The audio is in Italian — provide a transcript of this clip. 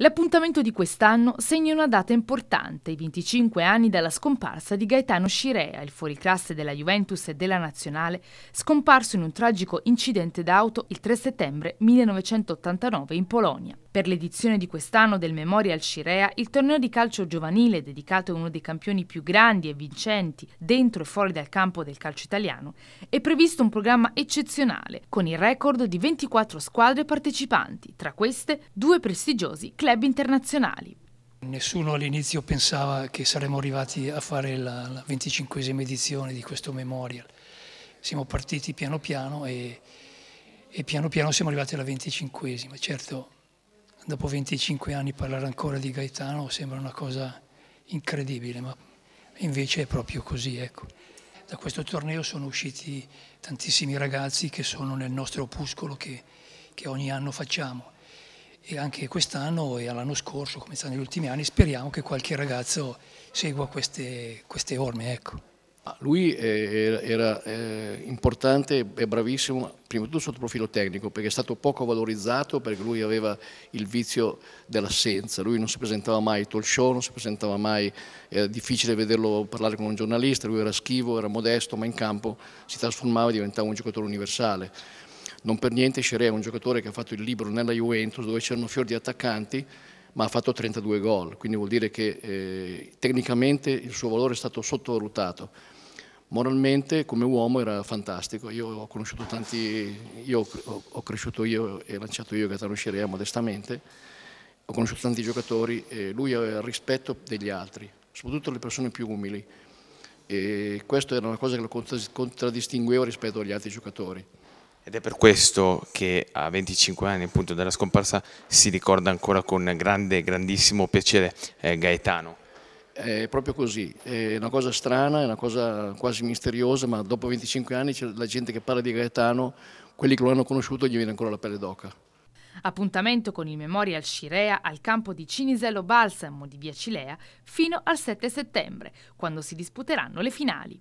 L'appuntamento di quest'anno segna una data importante, i 25 anni dalla scomparsa di Gaetano Scirea, il fuoriclasse della Juventus e della Nazionale, scomparso in un tragico incidente d'auto il 3 settembre 1989 in Polonia. Per l'edizione di quest'anno del Memorial Scirea, il torneo di calcio giovanile dedicato a uno dei campioni più grandi e vincenti dentro e fuori dal campo del calcio italiano, è previsto un programma eccezionale, con il record di 24 squadre partecipanti, tra queste due prestigiosi club club internazionali. Nessuno all'inizio pensava che saremmo arrivati a fare la, la 25esima edizione di questo memorial. Siamo partiti piano piano e, e piano piano siamo arrivati alla 25esima. Certo, dopo 25 anni parlare ancora di Gaetano sembra una cosa incredibile, ma invece è proprio così. Ecco. Da questo torneo sono usciti tantissimi ragazzi che sono nel nostro opuscolo che, che ogni anno facciamo e anche quest'anno e all'anno scorso, come stanno negli ultimi anni, speriamo che qualche ragazzo segua queste, queste orme. Ecco. Lui eh, era eh, importante e bravissimo, prima di tutto sotto profilo tecnico, perché è stato poco valorizzato, perché lui aveva il vizio dell'assenza, lui non si presentava mai ai talk show, non si presentava mai, era eh, difficile vederlo parlare con un giornalista, lui era schivo, era modesto, ma in campo si trasformava e diventava un giocatore universale. Non per niente Scirea è un giocatore che ha fatto il libro nella Juventus dove c'erano fior di attaccanti ma ha fatto 32 gol, quindi vuol dire che eh, tecnicamente il suo valore è stato sottovalutato. Moralmente come uomo era fantastico, io ho conosciuto tanti, io ho, ho cresciuto io e lanciato io Gaetano Scirea modestamente, ho conosciuto tanti giocatori, eh, lui aveva il rispetto degli altri, soprattutto le persone più umili e questa era una cosa che lo contraddistingueva rispetto agli altri giocatori. Ed è per questo che a 25 anni appunto della scomparsa si ricorda ancora con grande, grandissimo piacere eh, Gaetano. È proprio così, è una cosa strana, è una cosa quasi misteriosa, ma dopo 25 anni c'è la gente che parla di Gaetano, quelli che lo hanno conosciuto gli viene ancora la pelle d'oca. Appuntamento con il Memorial Scirea al campo di Cinisello Balsamo di Via Cilea fino al 7 settembre, quando si disputeranno le finali.